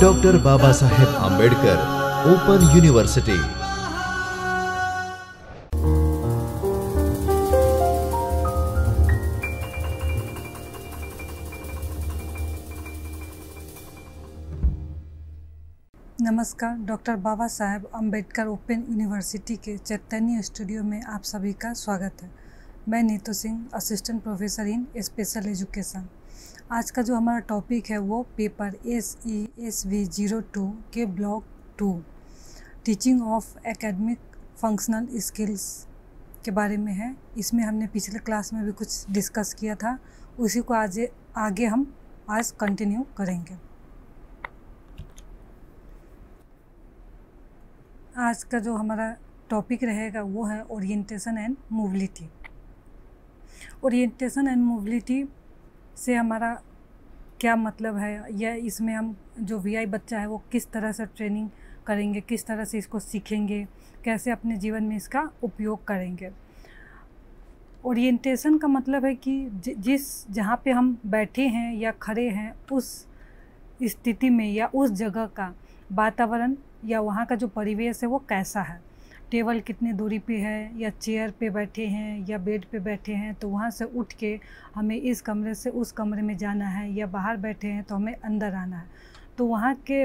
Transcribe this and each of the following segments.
Doctor Baba Saheb Ambedkar open university नमस्कार doctor Baba Saheb Ambedkar open university के Chaitanya studio में आप सभी का स्वागत है मैं Neetu Singh assistant professor in special education आज का जो हमारा टॉपिक है वो paper S E S V zero two के block two teaching of academic functional skills के बारे में है इसमें हमने पिछले क्लास में भी कुछ डिस्कस किया था उसी को आज आगे हम आज कंटिन्यू करेंगे आज का जो हमारा टॉपिक रहेगा वो है orientation and mobility orientation and mobility से हमारा क्या मतलब है या इसमें हम जो वीआई बच्चा है वो किस तरह से ट्रेनिंग करेंगे किस तरह से इसको सीखेंगे कैसे अपने जीवन में इसका उपयोग करेंगे ओरिएंटेशन का मतलब है कि जिस जहाँ पे हम बैठे हैं या खड़े हैं उस स्थिति में या उस जगह का वातावरण या वहाँ का जो परिवेश है वो कैसा है टेबल कितनी दूरी पे है या चेयर पे बैठे हैं या बेड पे बैठे हैं तो वहाँ से उठ के हमें इस कमरे से उस कमरे में जाना है या बाहर बैठे हैं तो हमें अंदर आना है तो वहाँ के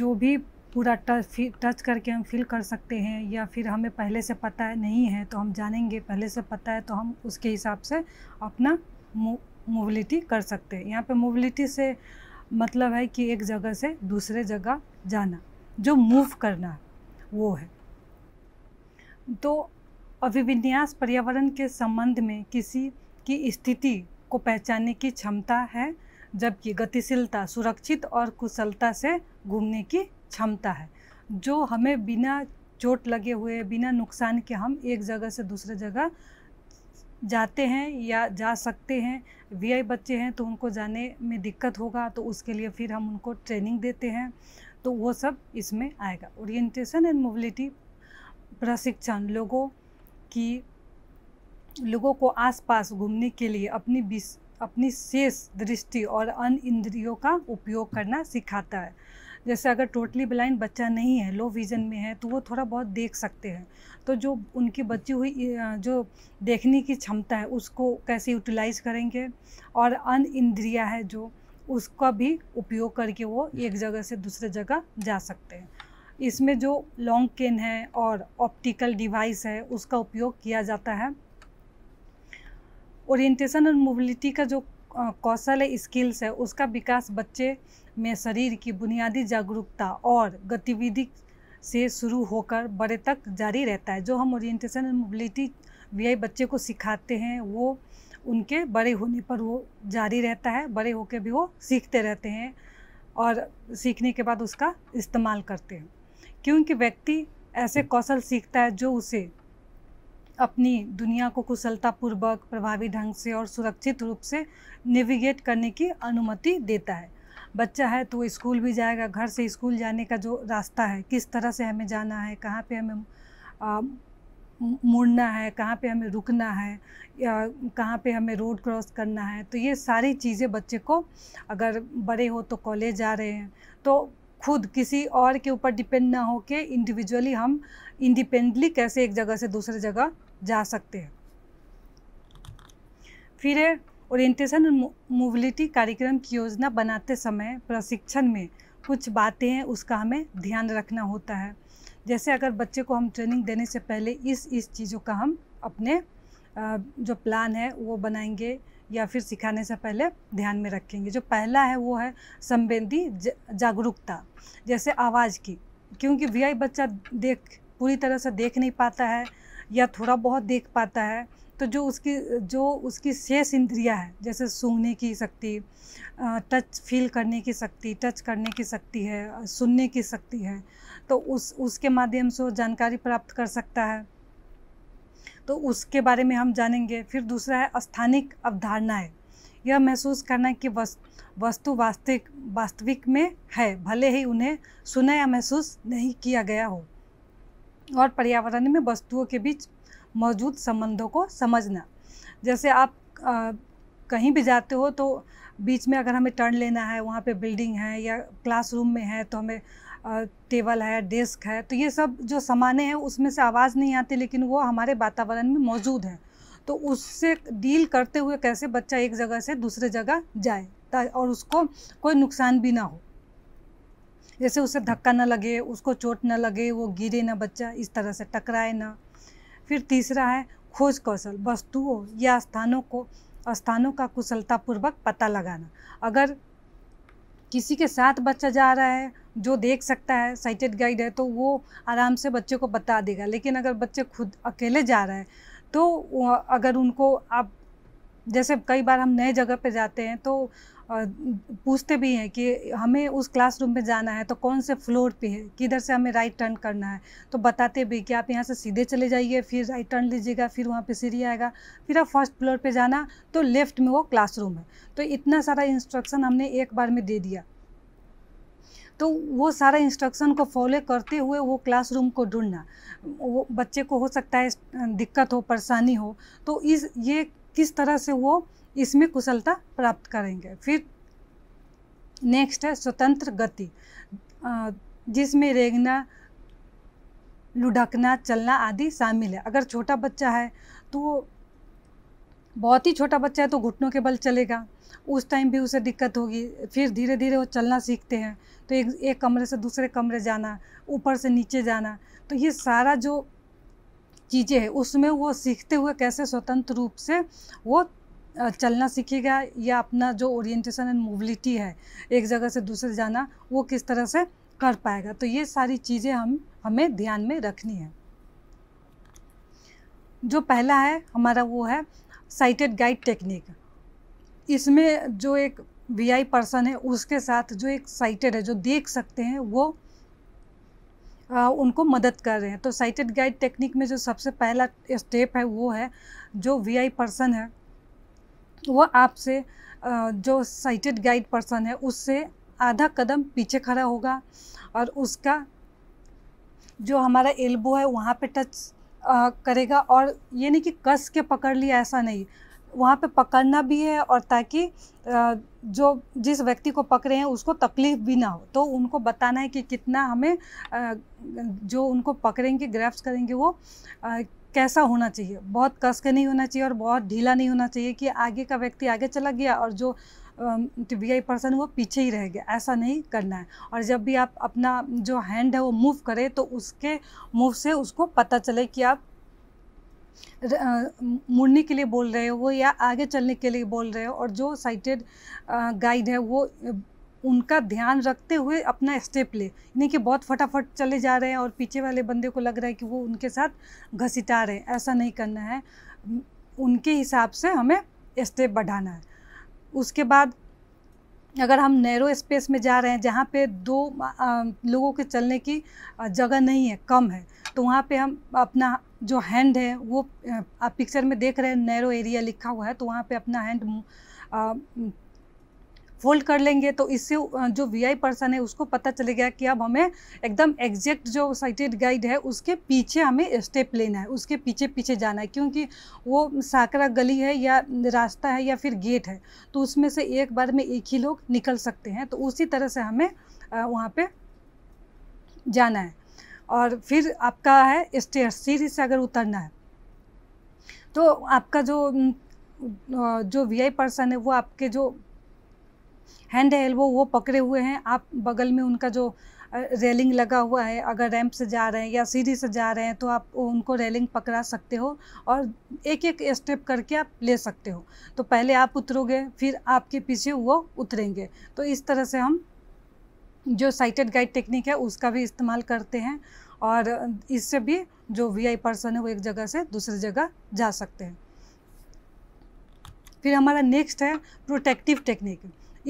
जो भी पूरा टच टच करके हम फील कर सकते हैं या फिर हमें पहले से पता है नहीं है तो हम जानेंगे पहले से पता है तो हम उसके हिसाब से अपना मोबिलिटी कर सकते हैं यहाँ पे मोबिलिटी से मतलब है कि एक जगह से दूसरे जगह जाना जो मूव करना वो है तो अभिविन्यास पर्यावरण के संबंध में किसी की स्थिति को पहचानने की क्षमता है जबकि गतिशीलता सुरक्षित और कुशलता से घूमने की क्षमता है जो हमें बिना चोट लगे हुए बिना नुकसान के हम एक जगह से दूसरे जगह जाते हैं या जा सकते हैं वीआई बच्चे हैं तो उनको जाने में दिक्कत होगा तो उसके लिए फिर हम उनको ट्रेनिंग देते हैं तो वो सब इसमें आएगा ओरिएंटेशन एंड मोबिलिटी प्रशिक्षण लोगों की लोगों को आसपास घूमने के लिए अपनी बिस, अपनी शेष दृष्टि और अन्य इंद्रियों का उपयोग करना सिखाता है जैसे अगर टोटली ब्लाइंड बच्चा नहीं है लो विज़न में है तो वो थोड़ा बहुत देख सकते हैं तो जो उनकी बची हुई जो देखने की क्षमता है उसको कैसे यूटिलाइज करेंगे और अन इंद्रिया है जो उसका भी उपयोग करके वो एक जगह से दूसरे जगह जा सकते हैं इसमें जो लॉन्ग केन है और ऑप्टिकल डिवाइस है उसका उपयोग किया जाता है ओरिएंटेशन और मोबिलिटी का जो कौशल है स्किल्स है उसका विकास बच्चे में शरीर की बुनियादी जागरूकता और गतिविधि से शुरू होकर बड़े तक जारी रहता है जो हम ओरिएंटेशन एंड मोबिलिटी वी बच्चे को सिखाते हैं वो उनके बड़े होने पर वो जारी रहता है बड़े होकर भी वो सीखते रहते हैं और सीखने के बाद उसका इस्तेमाल करते हैं क्योंकि व्यक्ति ऐसे हम्म। कौशल सीखता है जो उसे अपनी दुनिया को कुशलतापूर्वक प्रभावी ढंग से और सुरक्षित रूप से नेविगेट करने की अनुमति देता है बच्चा है तो स्कूल भी जाएगा घर से स्कूल जाने का जो रास्ता है किस तरह से हमें जाना है कहाँ पे हमें आ, मुड़ना है कहाँ पे हमें रुकना है या कहाँ पे हमें रोड क्रॉस करना है तो ये सारी चीज़ें बच्चे को अगर बड़े हो तो कॉलेज जा रहे हैं तो खुद किसी और के ऊपर डिपेंड ना हो के इंडिविजुअली हम इंडिपेंडली कैसे एक जगह से दूसरे जगह जा सकते हैं फिर है ओरिएंटेशन मोबिलिटी कार्यक्रम की योजना बनाते समय प्रशिक्षण में कुछ बातें हैं उसका हमें ध्यान रखना होता है जैसे अगर बच्चे को हम ट्रेनिंग देने से पहले इस इस चीज़ों का हम अपने जो प्लान है वो बनाएंगे या फिर सिखाने से पहले ध्यान में रखेंगे जो पहला है वो है संवेदी जागरूकता जैसे आवाज़ की क्योंकि वी बच्चा देख पूरी तरह से देख नहीं पाता है या थोड़ा बहुत देख पाता है तो जो उसकी जो उसकी शेष इंद्रिया है जैसे सूंघने की शक्ति टच फील करने की शक्ति टच करने की शक्ति है सुनने की शक्ति है तो उस उसके माध्यम से वो जानकारी प्राप्त कर सकता है तो उसके बारे में हम जानेंगे फिर दूसरा है स्थानिक अवधारणाएँ यह महसूस करना कि वस् वस्तु वास्तविक वास्तविक में है भले ही उन्हें सुना या महसूस नहीं किया गया हो और पर्यावरण में वस्तुओं के बीच मौजूद संबंधों को समझना जैसे आप आ, कहीं भी जाते हो तो बीच में अगर हमें टर्न लेना है वहाँ पे बिल्डिंग है या क्लासरूम में है तो हमें टेबल है डेस्क है तो ये सब जो सामान हैं उसमें से आवाज़ नहीं आती लेकिन वो हमारे वातावरण में मौजूद है तो उससे डील करते हुए कैसे बच्चा एक जगह से दूसरे जगह जाए और उसको कोई नुकसान भी ना हो जैसे उसे धक्का ना लगे उसको चोट ना लगे वो गिरे ना बच्चा इस तरह से टकराए ना फिर तीसरा है खोज कौशल वस्तुओं या स्थानों को स्थानों का कुशलतापूर्वक पता लगाना अगर किसी के साथ बच्चा जा रहा है जो देख सकता है साइटेड गाइड है तो वो आराम से बच्चे को बता देगा लेकिन अगर बच्चे खुद अकेले जा रहा है तो अगर उनको आप जैसे कई बार हम नए जगह पे जाते हैं तो पूछते भी हैं कि हमें उस क्लासरूम में जाना है तो कौन से फ्लोर पे है किधर से हमें राइट टर्न करना है तो बताते भी कि आप यहाँ से सीधे चले जाइए फिर राइट टर्न लीजिएगा फिर वहाँ पे सीढ़ी आएगा फिर आप फर्स्ट फ्लोर पे जाना तो लेफ़्ट में वो क्लासरूम है तो इतना सारा इंस्ट्रक्शन हमने एक बार में दे दिया तो वो सारा इंस्ट्रक्शन को फॉलो करते हुए वो क्लासरूम को ढूंढना वो बच्चे को हो सकता है दिक्कत हो परेशानी हो तो इस ये किस तरह से वो इसमें कुशलता प्राप्त करेंगे फिर नेक्स्ट है स्वतंत्र गति जिसमें रेंगना लुढ़कना चलना आदि शामिल है अगर छोटा बच्चा है तो बहुत ही छोटा बच्चा है तो घुटनों के बल चलेगा उस टाइम भी उसे दिक्कत होगी फिर धीरे धीरे वो चलना सीखते हैं तो एक एक कमरे से दूसरे कमरे जाना ऊपर से नीचे जाना तो ये सारा जो चीज़ें हैं उसमें वो सीखते हुए कैसे स्वतंत्र रूप से वो चलना सीखेगा या अपना जो ओरिएंटेशन एंड मोबिलिटी है एक जगह से दूसरे जाना वो किस तरह से कर पाएगा तो ये सारी चीज़ें हम हमें ध्यान में रखनी है जो पहला है हमारा वो है साइटेड गाइड टेक्निक इसमें जो एक वीआई पर्सन है उसके साथ जो एक साइटेड है जो देख सकते हैं वो आ, उनको मदद कर रहे हैं तो साइटेड गाइड टेक्निक में जो सबसे पहला स्टेप है वो है जो वीआई पर्सन है वो आपसे जो साइटेड गाइड पर्सन है उससे आधा कदम पीछे खड़ा होगा और उसका जो हमारा एल्बो है वहाँ पे टच आ, करेगा और ये नहीं कि कस के पकड़ लिया ऐसा नहीं वहाँ पे पकड़ना भी है और ताकि आ, जो जिस व्यक्ति को पकड़े हैं उसको तकलीफ भी ना हो तो उनको बताना है कि कितना हमें आ, जो उनको पकड़ेंगे ग्रैप्स करेंगे वो कैसा होना चाहिए बहुत कस के नहीं होना चाहिए और बहुत ढीला नहीं होना चाहिए कि आगे का व्यक्ति आगे चला गया और जो टी वी आई पर्सन वो पीछे ही रह गया ऐसा नहीं करना है और जब भी आप अपना जो हैंड है वो मूव करें तो उसके मूव से उसको पता चले कि आप मुड़ने के लिए बोल रहे हो या आगे चलने के लिए बोल रहे हो और जो साइटेड गाइड है वो उनका ध्यान रखते हुए अपना स्टेप ले यानी कि बहुत फटाफट चले जा रहे हैं और पीछे वाले बंदे को लग रहा है कि वो उनके साथ घसीटा रहे हैं ऐसा नहीं करना है उनके हिसाब से हमें स्टेप बढ़ाना है उसके बाद अगर हम नैरो स्पेस में जा रहे हैं जहाँ पे दो लोगों के चलने की जगह नहीं है कम है तो वहाँ पे हम अपना जो हैंड है वो आप पिक्चर में देख रहे हैं नैरो एरिया लिखा हुआ है तो वहाँ पे अपना हैंड फोल्ड कर लेंगे तो इससे जो वीआई पर्सन है उसको पता चले गया कि अब हमें एकदम एग्जैक्ट जो साइटेड गाइड है उसके पीछे हमें स्टेप लेना है उसके पीछे पीछे जाना है क्योंकि वो साकरा गली है या रास्ता है या फिर गेट है तो उसमें से एक बार में एक ही लोग निकल सकते हैं तो उसी तरह से हमें वहाँ पर जाना है और फिर आपका है स्टेयर सीढ़ी से अगर उतरना है तो आपका जो जो वी आई पर्सन है वो आपके जो हैंड एल्बो वो पकड़े हुए हैं आप बगल में उनका जो रेलिंग लगा हुआ है अगर रैंप से जा रहे हैं या सीढ़ी से जा रहे हैं तो आप उनको रेलिंग पकड़ा सकते हो और एक एक स्टेप करके आप ले सकते हो तो पहले आप उतरोगे फिर आपके पीछे वो उतरेंगे तो इस तरह से हम जो साइटेड गाइड टेक्निक है उसका भी इस्तेमाल करते हैं और इससे भी जो वी आई पर्सन है वो एक जगह से दूसरी जगह जा सकते हैं फिर हमारा नेक्स्ट है प्रोटेक्टिव टेक्निक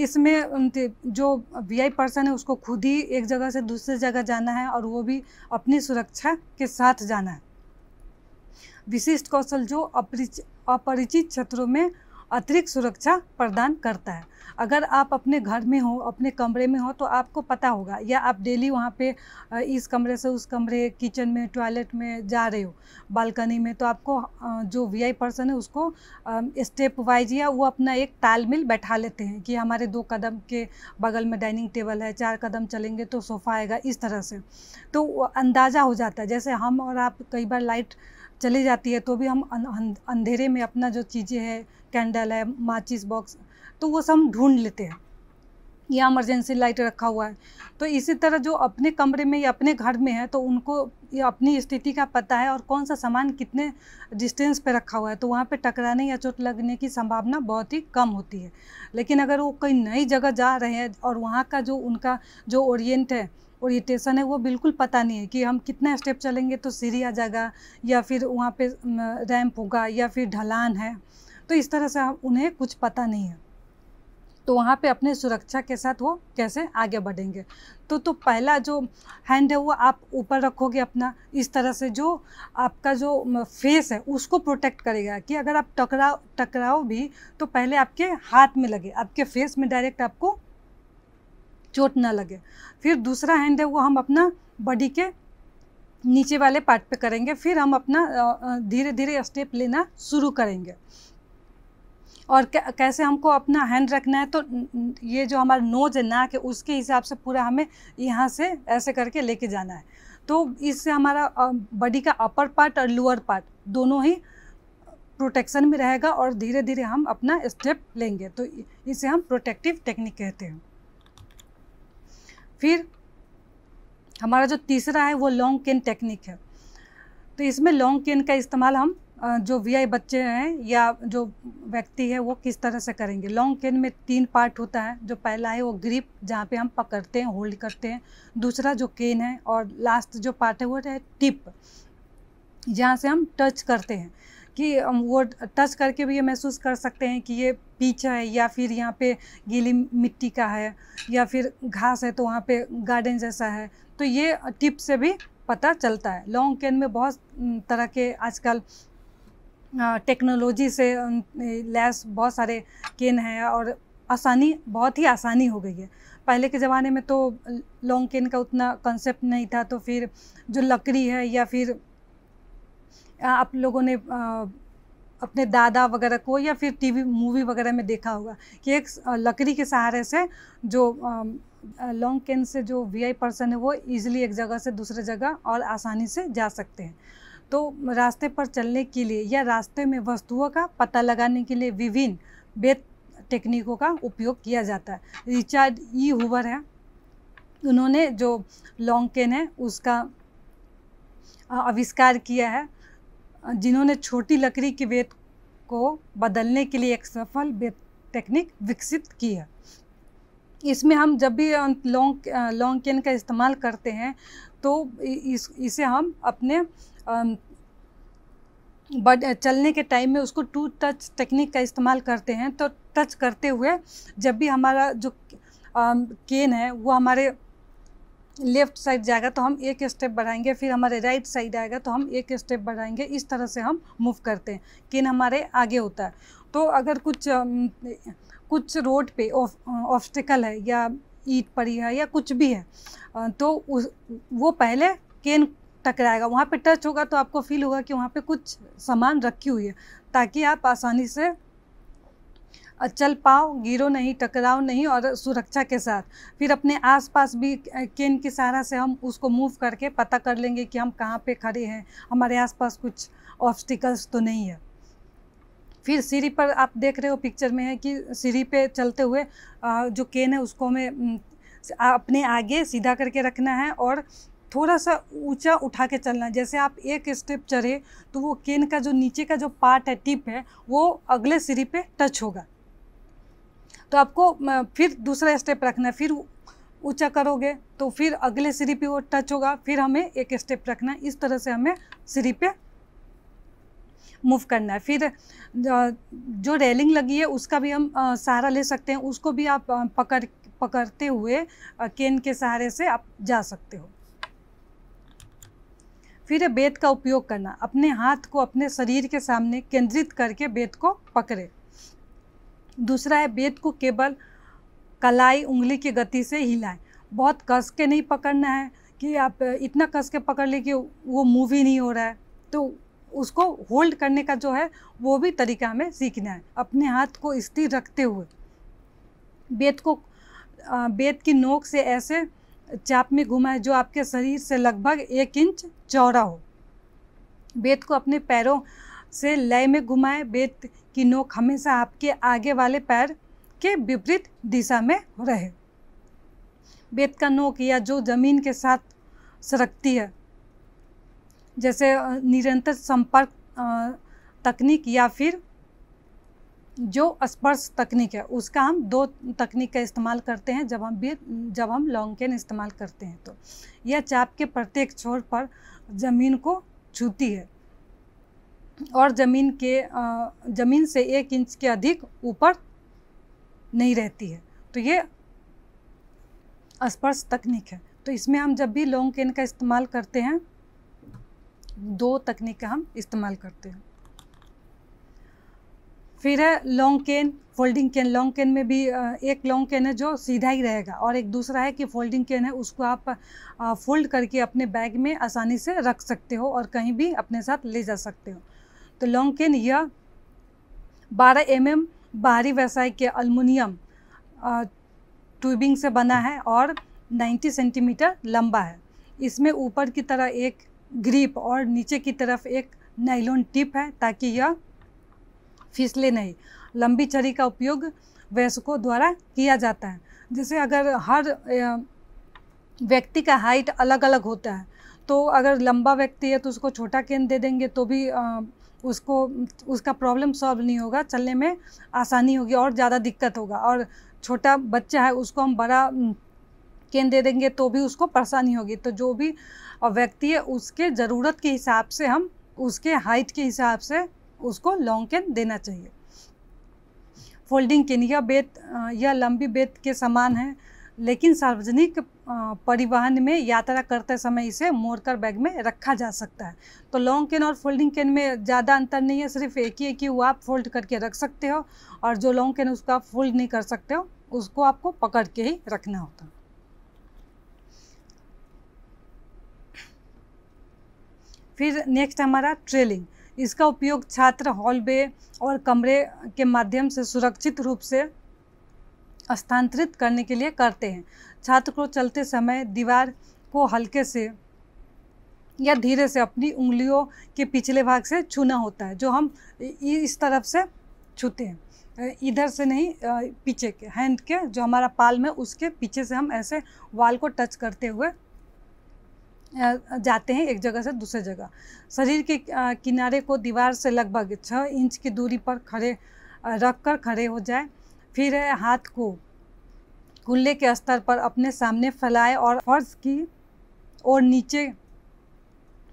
इसमें जो वी आई पर्सन है उसको खुद ही एक जगह से दूसरी जगह जाना है और वो भी अपनी सुरक्षा के साथ जाना है विशिष्ट कौशल जो अपरिचित क्षेत्रों में अतिरिक्त सुरक्षा प्रदान करता है अगर आप अपने घर में हो अपने कमरे में हो तो आपको पता होगा या आप डेली वहाँ पे इस कमरे से उस कमरे किचन में टॉयलेट में जा रहे हो बालकनी में तो आपको जो वीआई पर्सन है उसको स्टेप वाइज या वो अपना एक तालमेल बैठा लेते हैं कि हमारे दो कदम के बगल में डाइनिंग टेबल है चार कदम चलेंगे तो सोफ़ा आएगा इस तरह से तो अंदाज़ा हो जाता है जैसे हम और आप कई बार लाइट चली जाती है तो भी हम अंधेरे में अपना जो चीज़ें है कैंडल है माचिस बॉक्स तो वो सब ढूंढ लेते हैं या इमरजेंसी लाइट रखा हुआ है तो इसी तरह जो अपने कमरे में या अपने घर में है तो उनको अपनी स्थिति का पता है और कौन सा सामान कितने डिस्टेंस पे रखा हुआ है तो वहाँ पे टकराने या चोट लगने की संभावना बहुत ही कम होती है लेकिन अगर वो कोई नई जगह जा रहे हैं और वहाँ का जो उनका जो ओरिएंट है ओरिएटेशन है वो बिल्कुल पता नहीं है कि हम कितना स्टेप चलेंगे तो सीढ़ी आ जाएगा या फिर वहाँ पे रैम्प होगा या फिर ढलान है तो इस तरह से हम उन्हें कुछ पता नहीं है तो वहाँ पे अपने सुरक्षा के साथ वो कैसे आगे बढ़ेंगे तो तो पहला जो हैंड है वो आप ऊपर रखोगे अपना इस तरह से जो आपका जो फेस है उसको प्रोटेक्ट करेगा कि अगर आप टकराओ टकराओ भी तो पहले आपके हाथ में लगे आपके फेस में डायरेक्ट आपको चोट ना लगे फिर दूसरा हैंड है वो हम अपना बॉडी के नीचे वाले पार्ट पे करेंगे फिर हम अपना धीरे धीरे स्टेप लेना शुरू करेंगे और कैसे हमको अपना हैंड रखना है तो ये जो हमारा नोज है नाक है उसके हिसाब से पूरा हमें यहाँ से ऐसे करके लेके जाना है तो इससे हमारा बॉडी का अपर पार्ट और लोअर पार्ट दोनों ही प्रोटेक्शन में रहेगा और धीरे धीरे हम अपना स्टेप लेंगे तो इसे हम प्रोटेक्टिव टेक्निक कहते हैं फिर हमारा जो तीसरा है वो लॉन्ग केन टेक्निक है तो इसमें लॉन्ग केन का इस्तेमाल हम जो वीआई बच्चे हैं या जो व्यक्ति है वो किस तरह से करेंगे लॉन्ग केन में तीन पार्ट होता है जो पहला है वो ग्रिप जहाँ पे हम पकड़ते हैं होल्ड करते हैं दूसरा जो केन है और लास्ट जो पार्ट है वो है टिप जहाँ से हम टच करते हैं कि वो टच करके भी ये महसूस कर सकते हैं कि ये पीछा है या फिर यहाँ पे गीली मिट्टी का है या फिर घास है तो वहाँ पे गार्डन जैसा है तो ये टिप से भी पता चलता है लॉन्ग कैन में बहुत तरह के आजकल टेक्नोलॉजी से लैस बहुत सारे केन हैं और आसानी बहुत ही आसानी हो गई है पहले के ज़माने में तो लॉन्ग केन का उतना कंसेप्ट नहीं था तो फिर जो लकड़ी है या फिर आप लोगों ने अपने दादा वगैरह को या फिर टीवी मूवी वगैरह में देखा होगा कि एक लकड़ी के सहारे से जो लॉन्ग कैन से जो वीआई पर्सन है वो ईजिली एक जगह से दूसरे जगह और आसानी से जा सकते हैं तो रास्ते पर चलने के लिए या रास्ते में वस्तुओं का पता लगाने के लिए विभिन्न बेत टेक्निकों का उपयोग किया जाता है रिचार्ड ई हुवर है उन्होंने जो लॉन्ग कैन है उसका आविष्कार किया है जिन्होंने छोटी लकड़ी के वेट को बदलने के लिए एक सफल टेक्निक विकसित की है इसमें हम जब भी अं, लॉन्ग लॉन्ग कैन का इस्तेमाल करते हैं तो इस इसे हम अपने बड चलने के टाइम में उसको टू टच टेक्निक का इस्तेमाल करते हैं तो टच करते हुए जब भी हमारा जो केन है वो हमारे लेफ़्ट साइड जाएगा तो हम एक स्टेप बढ़ाएंगे फिर हमारे राइट साइड आएगा तो हम एक स्टेप बढ़ाएंगे इस तरह से हम मूव करते हैं किन हमारे आगे होता है तो अगर कुछ कुछ रोड पे ऑब्स्टिकल है या ईट पड़ी है या कुछ भी है तो उस वो पहले केन टकराएगा वहाँ पे टच होगा तो आपको फील होगा कि वहाँ पे कुछ सामान रखी हुई है ताकि आप आसानी से चल पाओ गिरो नहीं टकराओ नहीं और सुरक्षा के साथ फिर अपने आसपास भी केन की सहारा से हम उसको मूव करके पता कर लेंगे कि हम कहाँ पे खड़े हैं हमारे आसपास कुछ ऑब्स्टिकल्स तो नहीं है फिर सीढ़ी पर आप देख रहे हो पिक्चर में है कि सीढ़ी पे चलते हुए जो केन है उसको हमें अपने आगे सीधा करके रखना है और थोड़ा सा ऊंचा उठा के चलना है जैसे आप एक स्टेप चढ़े तो वो केन का जो नीचे का जो पार्ट है टिप है वो अगले सीढ़ी पे टच होगा तो आपको फिर दूसरा स्टेप रखना है फिर ऊंचा करोगे तो फिर अगले सीढ़ी पे वो टच होगा फिर हमें एक स्टेप रखना है इस तरह से हमें सीढ़ी पे मूव करना है फिर जो रेलिंग लगी है उसका भी हम सहारा ले सकते हैं उसको भी आप पकड़ पकड़ते हुए केन के सहारे से आप जा सकते हो फिर बेत का उपयोग करना अपने हाथ को अपने शरीर के सामने केंद्रित करके बेत को पकड़े दूसरा है बेत को केवल कलाई उंगली की गति से हिलाएं बहुत कस के नहीं पकड़ना है कि आप इतना कस के पकड़ लें कि वो मूव ही नहीं हो रहा है तो उसको होल्ड करने का जो है वो भी तरीका हमें सीखना है अपने हाथ को स्थिर रखते हुए बेत को बेत की नोक से ऐसे चाप में घुमाए जो आपके शरीर से लगभग एक इंच चौड़ा हो बेत को अपने पैरों से लय में घुमाएं बेत कि नोक हमेशा आपके आगे वाले पैर के विपरीत दिशा में रहे बेत का नोक या जो जमीन के साथ सरकती है जैसे निरंतर संपर्क तकनीक या फिर जो स्पर्श तकनीक है उसका हम दो तकनीक का इस्तेमाल करते हैं जब हम भी जब हम लॉन्ग कैन इस्तेमाल करते हैं तो यह चाप के प्रत्येक छोर पर ज़मीन को छूती है और ज़मीन के ज़मीन से एक इंच के अधिक ऊपर नहीं रहती है तो ये स्पर्श तकनीक है तो इसमें हम जब भी लॉन्ग केन का इस्तेमाल करते हैं दो तकनीक का हम इस्तेमाल करते हैं फिर है long cane folding cane long cane में भी एक लॉन्ग केन है जो सीधा ही रहेगा और एक दूसरा है कि फोल्डिंग केन है उसको आप फोल्ड करके अपने बैग में आसानी से रख सकते हो और कहीं भी अपने साथ ले जा सकते हो तो लॉन्ग केन यह बारह एम एम बाहरी व्यवसाय के अल्मोनियम ट्यूबिंग से बना है और 90 सेंटीमीटर लंबा है इसमें ऊपर की तरह एक ग्रीप और नीचे की तरफ एक नाइलॉन टिप है ताकि यह फिसले नहीं लंबी छड़ी का उपयोग वयस्कों द्वारा किया जाता है जैसे अगर हर व्यक्ति का हाइट अलग अलग होता है तो अगर लंबा व्यक्ति है तो उसको छोटा केन दे देंगे तो भी उसको उसका प्रॉब्लम सॉल्व नहीं होगा चलने में आसानी होगी और ज़्यादा दिक्कत होगा और छोटा बच्चा है उसको हम बड़ा केन दे देंगे तो भी उसको परेशानी होगी तो जो भी व्यक्ति है उसके ज़रूरत के हिसाब से हम उसके हाइट के हिसाब से उसको लॉन्ग केन देना चाहिए फोल्डिंग केन या बेत या लंबी बेत के समान है लेकिन सार्वजनिक परिवहन में यात्रा करते समय इसे मोड़कर बैग में रखा जा सकता है तो लॉन्ग कैन और फोल्डिंग कैन में ज़्यादा अंतर नहीं है सिर्फ एक ही है कि वो आप फोल्ड करके रख सकते हो और जो लॉन्ग कैन उसको आप फोल्ड नहीं कर सकते हो उसको आपको पकड़ के ही रखना होता है फिर नेक्स्ट हमारा ट्रेलिंग इसका उपयोग छात्र हॉलवे और कमरे के माध्यम से सुरक्षित रूप से स्थानांतरित करने के लिए करते हैं छात्र को चलते समय दीवार को हल्के से या धीरे से अपनी उंगलियों के पिछले भाग से छूना होता है जो हम इस तरफ से छूते हैं इधर से नहीं पीछे के हैंड के जो हमारा पाल में उसके पीछे से हम ऐसे वाल को टच करते हुए जाते हैं एक जगह से दूसरे जगह शरीर के किनारे को दीवार से लगभग छः इंच की दूरी पर खड़े रख कर खड़े हो जाए फिर हाथ को कुल्ले के स्तर पर अपने सामने फैलाए और फर्ज की ओर नीचे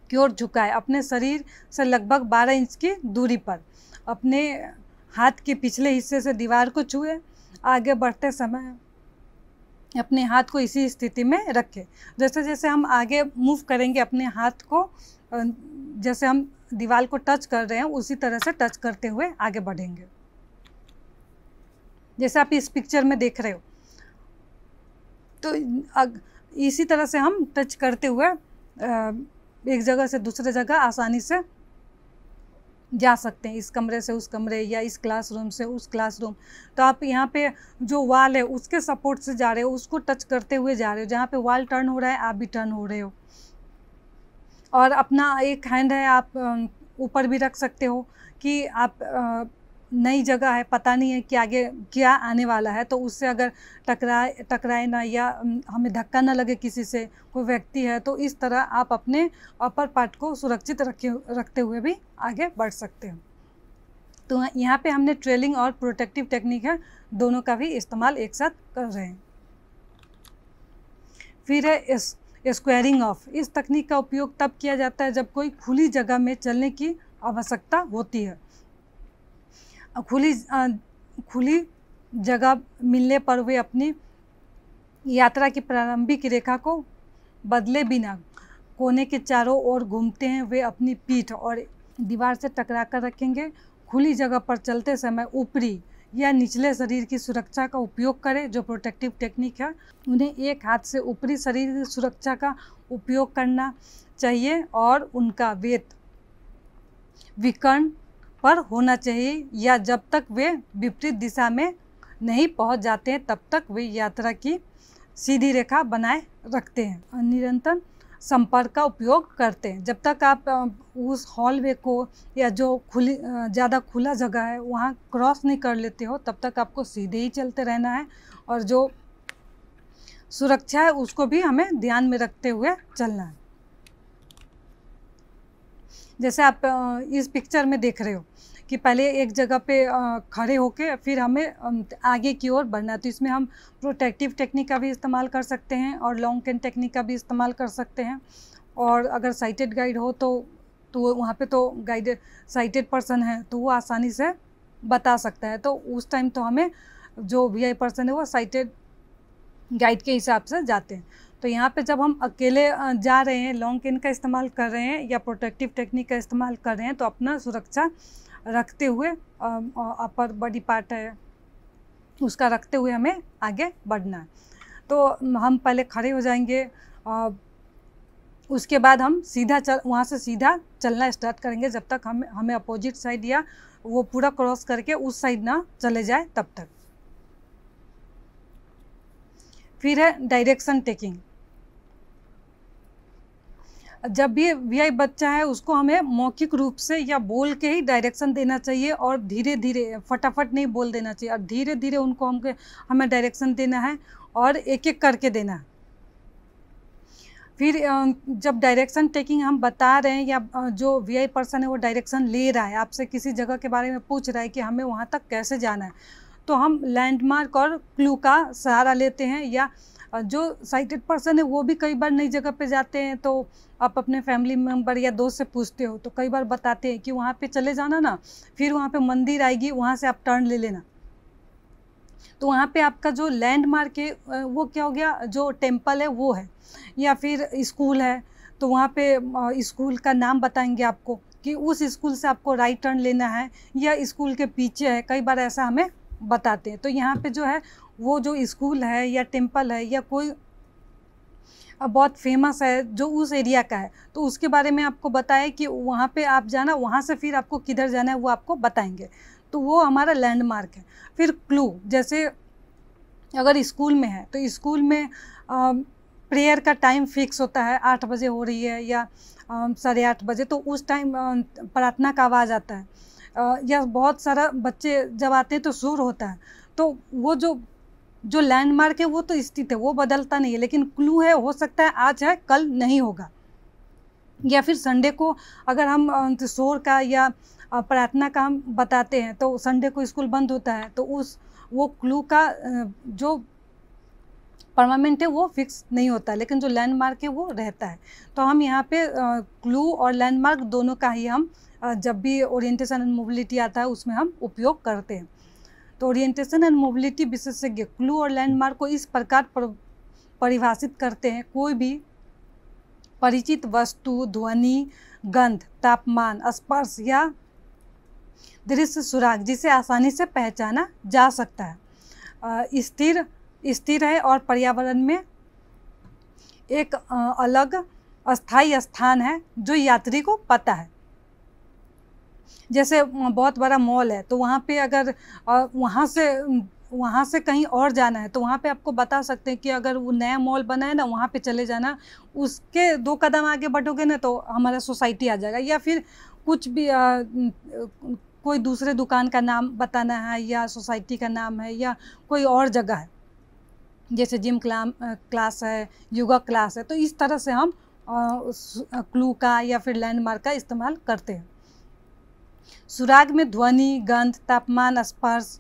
की ओर झुकाए अपने शरीर से लगभग 12 इंच की दूरी पर अपने हाथ के पिछले हिस्से से दीवार को छुए आगे बढ़ते समय अपने हाथ को इसी स्थिति में रखें जैसे जैसे हम आगे मूव करेंगे अपने हाथ को जैसे हम दीवार को टच कर रहे हैं उसी तरह से टच करते हुए आगे बढ़ेंगे जैसे आप इस पिक्चर में देख रहे हो तो इसी तरह से हम टच करते हुए एक जगह से दूसरे जगह आसानी से जा सकते हैं इस कमरे से उस कमरे या इस क्लासरूम से उस क्लासरूम तो आप यहाँ पे जो वाल है उसके सपोर्ट से जा रहे हो उसको टच करते हुए जा रहे हो जहाँ पे वाल टर्न हो रहा है आप भी टर्न हो रहे हो और अपना एक हैंड है आप ऊपर भी रख सकते हो कि आप नई जगह है पता नहीं है कि आगे क्या आने वाला है तो उससे अगर टकराए टकराए ना या हमें धक्का ना लगे किसी से कोई व्यक्ति है तो इस तरह आप अपने अपर पार्ट को सुरक्षित रखे रखते हुए भी आगे बढ़ सकते हो तो यहाँ पे हमने ट्रेलिंग और प्रोटेक्टिव टेक्निक है दोनों का भी इस्तेमाल एक साथ कर रहे हैं फिर है स्क्वायरिंग ऑफ इस तकनीक का उपयोग तब किया जाता है जब कोई खुली जगह में चलने की आवश्यकता होती है खुली खुली जगह मिलने पर वे अपनी यात्रा की प्रारंभिक रेखा को बदले बिना कोने के चारों ओर घूमते हैं वे अपनी पीठ और दीवार से टकरा कर रखेंगे खुली जगह पर चलते समय ऊपरी या निचले शरीर की सुरक्षा का उपयोग करें जो प्रोटेक्टिव टेक्निक है उन्हें एक हाथ से ऊपरी शरीर की सुरक्षा का उपयोग करना चाहिए और उनका वेत विकर्ण पर होना चाहिए या जब तक वे विपरीत दिशा में नहीं पहुंच जाते हैं तब तक वे यात्रा की सीधी रेखा बनाए रखते हैं निरंतर संपर्क का उपयोग करते हैं जब तक आप उस हॉलवे को या जो खुली ज़्यादा खुला जगह है वहाँ क्रॉस नहीं कर लेते हो तब तक आपको सीधे ही चलते रहना है और जो सुरक्षा है उसको भी हमें ध्यान में रखते हुए चलना है जैसे आप इस पिक्चर में देख रहे हो कि पहले एक जगह पे खड़े होके फिर हमें आगे की ओर बढ़ना तो इसमें हम प्रोटेक्टिव टेक्निक का भी इस्तेमाल कर सकते हैं और लॉन्ग कैन टेक्निक का भी इस्तेमाल कर सकते हैं और अगर साइटेड गाइड हो तो तो वहाँ पे तो गाइडेड साइटेड पर्सन है तो वो आसानी से बता सकता है तो उस टाइम तो हमें जो वी आई पर्सन है वो साइटेड गाइड के हिसाब से जाते हैं तो यहाँ पे जब हम अकेले जा रहे हैं लॉन्ग केन का इस्तेमाल कर रहे हैं या प्रोटेक्टिव टेक्निक का इस्तेमाल कर रहे हैं तो अपना सुरक्षा रखते हुए अपर बॉडी पार्ट है उसका रखते हुए हमें आगे बढ़ना है तो हम पहले खड़े हो जाएंगे आ, उसके बाद हम सीधा चल वहाँ से सीधा चलना स्टार्ट करेंगे जब तक हम हमें अपोजिट साइड या वो पूरा क्रॉस करके उस साइड ना चले जाए तब तक फिर है डायरेक्शन टेकिंग जब भी वी बच्चा है उसको हमें मौखिक रूप से या बोल के ही डायरेक्शन देना चाहिए और धीरे धीरे फटाफट नहीं बोल देना चाहिए और धीरे धीरे उनको हमके हमें डायरेक्शन देना है और एक एक करके देना है फिर जब डायरेक्शन टेकिंग हम बता रहे हैं या जो वी आई पर्सन है वो डायरेक्शन ले रहा है आपसे किसी जगह के बारे में पूछ रहा है कि हमें वहाँ तक कैसे जाना है तो हम लैंडमार्क और क्लू का सहारा लेते हैं या जो साइटेड पर्सन है वो भी कई बार नई जगह पे जाते हैं तो आप अपने फैमिली मेम्बर या दोस्त से पूछते हो तो कई बार बताते हैं कि वहाँ पे चले जाना ना फिर वहाँ पे मंदिर आएगी वहाँ से आप टर्न ले लेना तो वहाँ पे आपका जो लैंडमार्क है वो क्या हो गया जो टेम्पल है वो है या फिर स्कूल है तो वहाँ पे स्कूल का नाम बताएंगे आपको कि उस स्कूल से आपको राइट टर्न लेना है या स्कूल के पीछे है कई बार ऐसा हमें बताते हैं तो यहाँ पे जो है वो जो स्कूल है या टेम्पल है या कोई बहुत फेमस है जो उस एरिया का है तो उसके बारे में आपको बताएं कि वहाँ पे आप जाना वहाँ से फिर आपको किधर जाना है वो आपको बताएंगे तो वो हमारा लैंडमार्क है फिर क्लू जैसे अगर स्कूल में है तो स्कूल में आ, प्रेयर का टाइम फिक्स होता है आठ बजे हो रही है या साढ़े आठ बजे तो उस टाइम प्रार्थना का आवाज़ आता है या बहुत सारा बच्चे जब आते हैं तो शोर होता है तो वो जो जो लैंडमार्क है वो तो स्थित है वो बदलता नहीं है लेकिन क्लू है हो सकता है आज है कल नहीं होगा या फिर संडे को अगर हम शोर का या प्रार्थना का हम बताते हैं तो संडे को स्कूल बंद होता है तो उस वो क्लू का जो परमानेंट है वो फिक्स नहीं होता लेकिन जो लैंडमार्क है वो रहता है तो हम यहाँ पे क्लू और लैंडमार्क दोनों का ही हम जब भी ओरिएंटेशन एंड मोबिलिटी आता है उसमें हम उपयोग करते हैं तो ओरिएंटेशन एंड मोबिलिटी विशेषज्ञ क्लू और लैंडमार्क को इस प्रकार परिभाषित करते हैं कोई भी परिचित वस्तु ध्वनि गंध तापमान स्पर्श या दृश्य सुराग जिसे आसानी से पहचाना जा सकता है स्थिर स्थिर है और पर्यावरण में एक अलग अस्थाई स्थान है जो यात्री को पता है जैसे बहुत बड़ा मॉल है तो वहाँ पे अगर वहाँ से वहाँ से कहीं और जाना है तो वहाँ पे आपको बता सकते हैं कि अगर वो नया मॉल बना है ना वहाँ पे चले जाना उसके दो कदम आगे बढ़ोगे ना तो हमारा सोसाइटी आ जाएगा या फिर कुछ भी आ, कोई दूसरे दुकान का नाम बताना है या सोसाइटी का नाम है या कोई और जगह है जैसे जिम क्लाम क्लास है योगा क्लास है तो इस तरह से हम क्लू का या फिर लैंडमार्क का इस्तेमाल करते हैं सुराग में ध्वनि गंध तापमान स्पर्श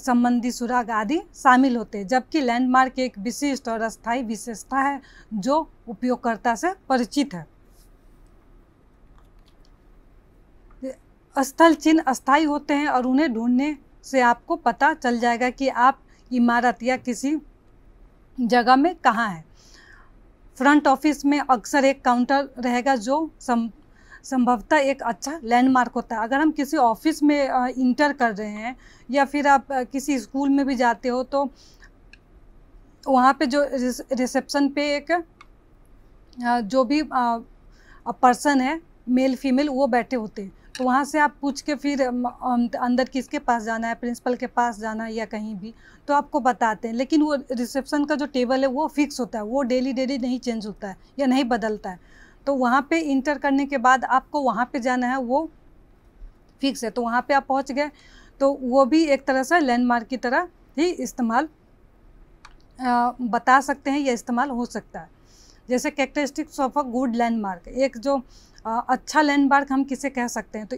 संबंधी सुराग आदि शामिल होते हैं जबकि लैंडमार्क एक विशिष्ट और अस्थायी विशेषता है जो उपयोगकर्ता से परिचित है स्थल चिन्ह अस्थायी होते हैं और उन्हें ढूंढने से आपको पता चल जाएगा कि आप इमारत या किसी जगह में कहाँ है फ्रंट ऑफिस में अक्सर एक काउंटर रहेगा जो संभवतः एक अच्छा लैंडमार्क होता है अगर हम किसी ऑफिस में इंटर कर रहे हैं या फिर आप किसी स्कूल में भी जाते हो तो वहाँ पे जो रिसेप्शन पे एक जो भी पर्सन है मेल फीमेल वो बैठे होते हैं तो वहाँ से आप पूछ के फिर अंदर किसके पास जाना है प्रिंसिपल के पास जाना है या कहीं भी तो आपको बताते हैं लेकिन वो रिसेप्शन का जो टेबल है वो फिक्स होता है वो डेली डेली नहीं चेंज होता है या नहीं बदलता है तो वहाँ पे इंटर करने के बाद आपको वहाँ पे जाना है वो फिक्स है तो वहाँ पे आप पहुँच गए तो वो भी एक तरह से लैंडमार्क की तरह ही इस्तेमाल बता सकते हैं या इस्तेमाल हो सकता है जैसे characteristics of a good landmark एक जो आ, अच्छा लैंडमार्क हम किसे कह सकते हैं तो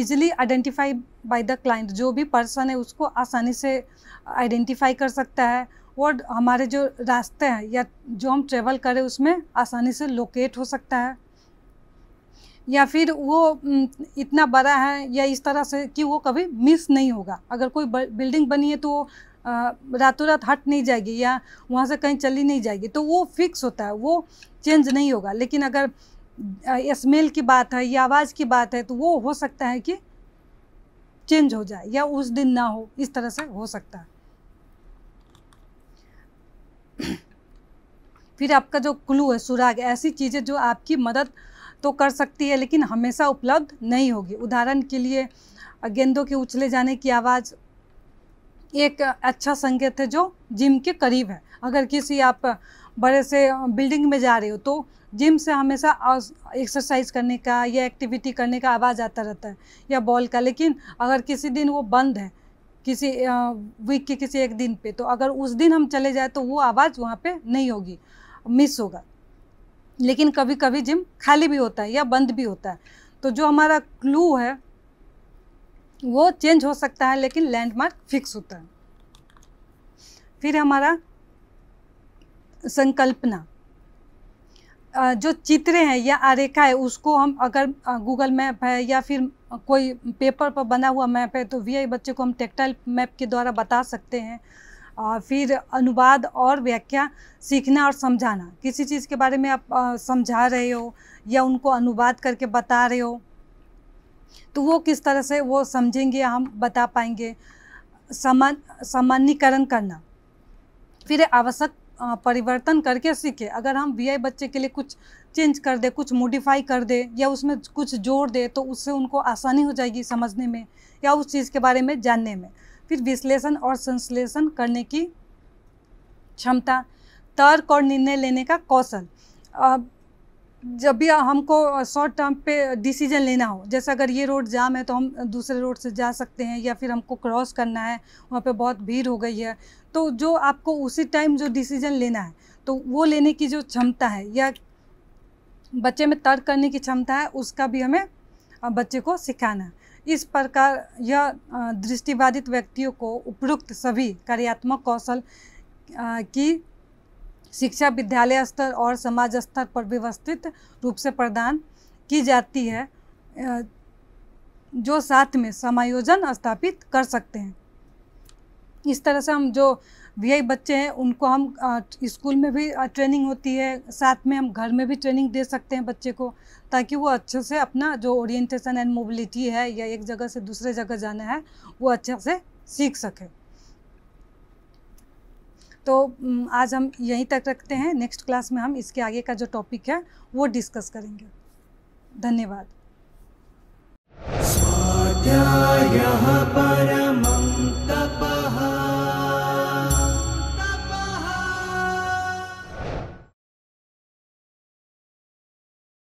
easily identify by the client जो भी पर्सन है उसको आसानी से आइडेंटिफाई कर सकता है वो हमारे जो रास्ते हैं या जो हम ट्रेवल करें उसमें आसानी से लोकेट हो सकता है या फिर वो इतना बड़ा है या इस तरह से कि वो कभी मिस नहीं होगा अगर कोई बिल्डिंग बनी है तो वो रातों रात हट नहीं जाएगी या वहाँ से कहीं चली नहीं जाएगी तो वो फिक्स होता है वो चेंज नहीं होगा लेकिन अगर स्मेल की बात है या आवाज़ की बात है तो वो हो सकता है कि चेंज हो जाए या उस दिन ना हो इस तरह से हो सकता है फिर आपका जो क्लू है सुराग ऐसी चीज़ें जो आपकी मदद तो कर सकती है लेकिन हमेशा उपलब्ध नहीं होगी उदाहरण के लिए गेंदों के उछले जाने की आवाज़ एक अच्छा संकेत है जो जिम के करीब है अगर किसी आप बड़े से बिल्डिंग में जा रहे हो तो जिम से हमेशा एक्सरसाइज करने का या एक्टिविटी करने का आवाज़ आता रहता है या बॉल का लेकिन अगर किसी दिन वो बंद है किसी वीक के किसी एक दिन पे तो अगर उस दिन हम चले जाए तो वो आवाज़ वहाँ पे नहीं होगी मिस होगा लेकिन कभी कभी जिम खाली भी होता है या बंद भी होता है तो जो हमारा क्लू है वो चेंज हो सकता है लेकिन लैंडमार्क फिक्स होता है फिर हमारा संकल्पना जो चित्र हैं या आरेखा है उसको हम अगर गूगल मैप है या फिर कोई पेपर पर बना हुआ मैप है तो वी बच्चे को हम टेक्टाइल मैप के द्वारा बता सकते हैं फिर अनुवाद और व्याख्या सीखना और समझाना किसी चीज़ के बारे में आप समझा रहे हो या उनको अनुवाद करके बता रहे हो तो वो किस तरह से वो समझेंगे हम बता पाएंगे समान सामान्यकरण करना फिर आवश्यक परिवर्तन करके सीखे अगर हम वी बच्चे के लिए कुछ चेंज कर दे कुछ मोडिफाई कर दे या उसमें कुछ जोड़ दे तो उससे उनको आसानी हो जाएगी समझने में या उस चीज़ के बारे में जानने में फिर विश्लेषण और संश्लेषण करने की क्षमता तर्क और निर्णय लेने का कौशल जब भी हमको शॉर्ट टर्म पे डिसीजन लेना हो जैसे अगर ये रोड जाम है तो हम दूसरे रोड से जा सकते हैं या फिर हमको क्रॉस करना है वहाँ पे बहुत भीड़ हो गई है तो जो आपको उसी टाइम जो डिसीजन लेना है तो वो लेने की जो क्षमता है या बच्चे में तर्क करने की क्षमता है उसका भी हमें बच्चे को सिखाना है इस प्रकार यह दृष्टिबाधित व्यक्तियों को उपयुक्त सभी कार्यात्मक कौशल की शिक्षा विद्यालय स्तर और समाज स्तर पर व्यवस्थित रूप से प्रदान की जाती है जो साथ में समायोजन स्थापित कर सकते हैं इस तरह से हम जो वी बच्चे हैं उनको हम स्कूल में भी ट्रेनिंग होती है साथ में हम घर में भी ट्रेनिंग दे सकते हैं बच्चे को ताकि वो अच्छे से अपना जो ओरिएंटेशन एंड मोबिलिटी है या एक जगह से दूसरे जगह जाना है वो अच्छे से सीख सकें तो आज हम यहीं तक रखते हैं नेक्स्ट क्लास में हम इसके आगे का जो टॉपिक है वो डिस्कस करेंगे धन्यवाद परमं